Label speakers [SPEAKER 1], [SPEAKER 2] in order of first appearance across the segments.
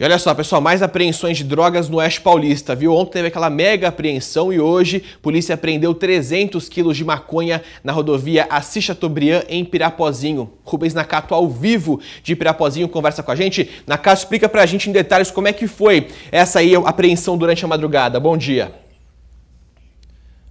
[SPEAKER 1] E olha só, pessoal, mais apreensões de drogas no Oeste Paulista, viu? Ontem teve aquela mega apreensão e hoje a polícia apreendeu 300 quilos de maconha na rodovia Assis Chateaubriand, em Pirapozinho. Rubens Nakato, ao vivo de Pirapozinho, conversa com a gente. Nakato, explica pra gente em detalhes como é que foi essa aí apreensão durante a madrugada. Bom dia.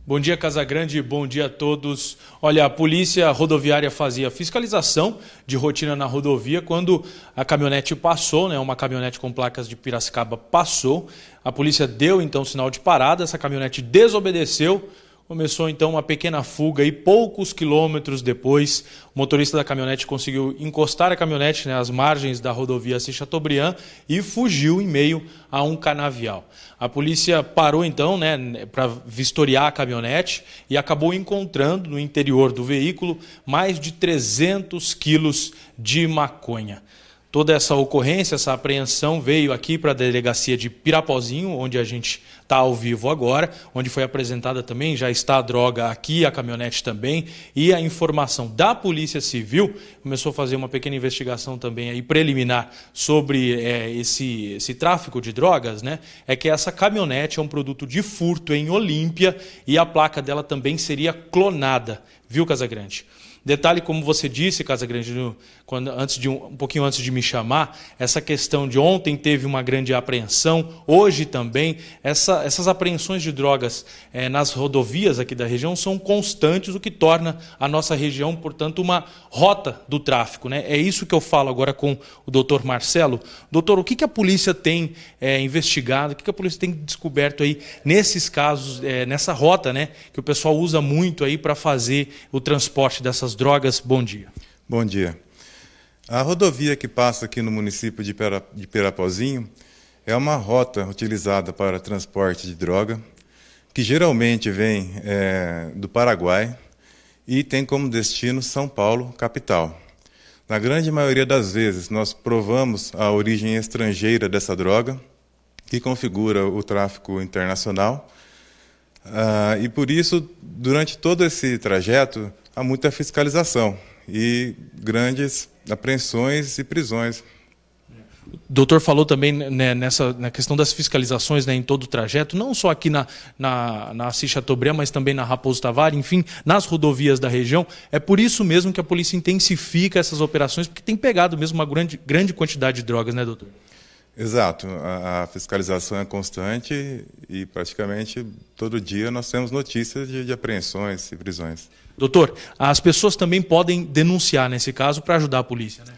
[SPEAKER 1] Bom dia, Casagrande, bom dia a todos. Olha, a polícia rodoviária fazia fiscalização de rotina na rodovia quando a caminhonete passou, né? Uma caminhonete com placas de Piracicaba passou. A polícia deu então sinal de parada, essa caminhonete desobedeceu Começou então uma pequena fuga e poucos quilômetros depois, o motorista da caminhonete conseguiu encostar a caminhonete né, às margens da rodovia Assis Chateaubriand e fugiu em meio a um canavial. A polícia parou então né, para vistoriar a caminhonete e acabou encontrando no interior do veículo mais de 300 quilos de maconha. Toda essa ocorrência, essa apreensão veio aqui para a delegacia de Pirapozinho, onde a gente está ao vivo agora, onde foi apresentada também, já está a droga aqui, a caminhonete também, e a informação da Polícia Civil começou a fazer uma pequena investigação também aí preliminar sobre é, esse, esse tráfico de drogas, né? É que essa caminhonete é um produto de furto em Olímpia e a placa dela também seria clonada, viu, Casagrande? Detalhe, como você disse, Casa Grande, quando, antes de um, um pouquinho antes de me chamar, essa questão de ontem teve uma grande apreensão, hoje também. Essa, essas apreensões de drogas é, nas rodovias aqui da região são constantes, o que torna a nossa região, portanto, uma rota do tráfico. Né? É isso que eu falo agora com o doutor Marcelo. Doutor, o que, que a polícia tem é, investigado, o que, que a polícia tem descoberto aí nesses casos, é, nessa rota né, que o pessoal usa muito aí para fazer o transporte dessas drogas. Bom dia.
[SPEAKER 2] Bom dia. A rodovia que passa aqui no município de, Pirapozinho Perapozinho é uma rota utilizada para transporte de droga, que geralmente vem é, do Paraguai e tem como destino São Paulo, capital. Na grande maioria das vezes, nós provamos a origem estrangeira dessa droga, que configura o tráfico internacional. Uh, e por isso, durante todo esse trajeto, há muita fiscalização e grandes apreensões e prisões.
[SPEAKER 1] O doutor falou também né, nessa, na questão das fiscalizações né, em todo o trajeto, não só aqui na, na, na Assis Chateaubriand, mas também na Raposo Tavares, enfim, nas rodovias da região. É por isso mesmo que a polícia intensifica essas operações, porque tem pegado mesmo uma grande, grande quantidade de drogas, né, doutor?
[SPEAKER 2] Exato. A fiscalização é constante e praticamente todo dia nós temos notícias de, de apreensões e prisões. Doutor, as pessoas também podem denunciar
[SPEAKER 1] nesse caso para ajudar a polícia, né?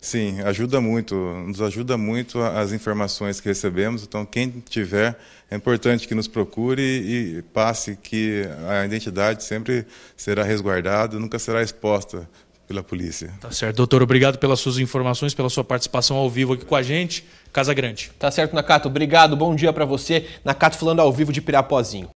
[SPEAKER 2] Sim, ajuda muito, nos ajuda muito as informações que recebemos. Então, quem tiver, é importante que nos procure e passe que a identidade sempre será resguardada, nunca será exposta pela polícia.
[SPEAKER 1] Tá certo. Doutor, obrigado pelas suas informações, pela sua participação ao vivo aqui com a gente. Casa Grande. Tá certo, Nakato. Obrigado. Bom dia para você. Nakato falando ao vivo de Pirapozinho.